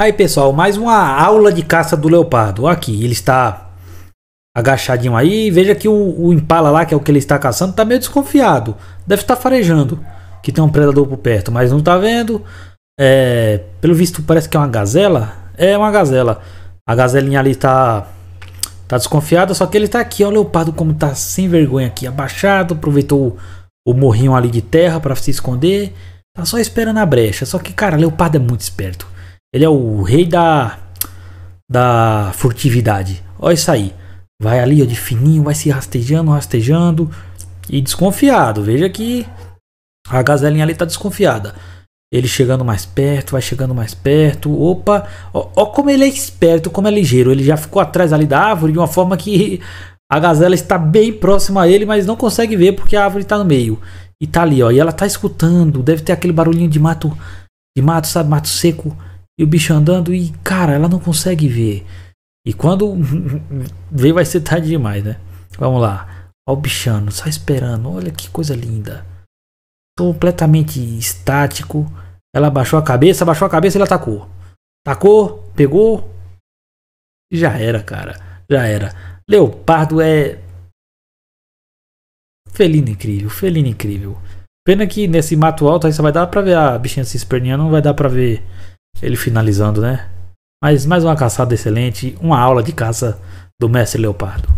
Aí pessoal, mais uma aula de caça do leopardo. Aqui, ele está agachadinho aí. Veja que o, o impala lá, que é o que ele está caçando, está meio desconfiado. Deve estar farejando que tem um predador por perto, mas não está vendo. É, pelo visto parece que é uma gazela. É uma gazela. A gazelinha ali está tá desconfiada, só que ele está aqui. Olha o leopardo como está sem vergonha aqui, abaixado. Aproveitou o, o morrinho ali de terra para se esconder. Está só esperando a brecha. Só que, cara, leopardo é muito esperto. Ele é o rei da da furtividade. Olha isso aí. Vai ali ó, de fininho, vai se rastejando, rastejando e desconfiado. Veja que a gazelinha ali tá desconfiada. Ele chegando mais perto, vai chegando mais perto. Opa, ó, ó como ele é esperto, como é ligeiro. Ele já ficou atrás ali da árvore de uma forma que a gazela está bem próxima a ele, mas não consegue ver porque a árvore está no meio. E tá ali, ó. E ela tá escutando. Deve ter aquele barulhinho de mato, de mato, sabe, mato seco e o bicho andando e, cara, ela não consegue ver. E quando ver vai ser tarde demais, né? Vamos lá. Olha o bichano, só esperando. Olha que coisa linda. Completamente estático. Ela baixou a cabeça, baixou a cabeça e ele atacou. Tacou, pegou. já era, cara. Já era. Leopardo é. Felino incrível, felino incrível. Pena que nesse mato alto aí você vai dar pra ver a bichinha se esperneando, não vai dar pra ver ele finalizando, né? Mas mais uma caçada excelente, uma aula de caça do mestre Leopardo.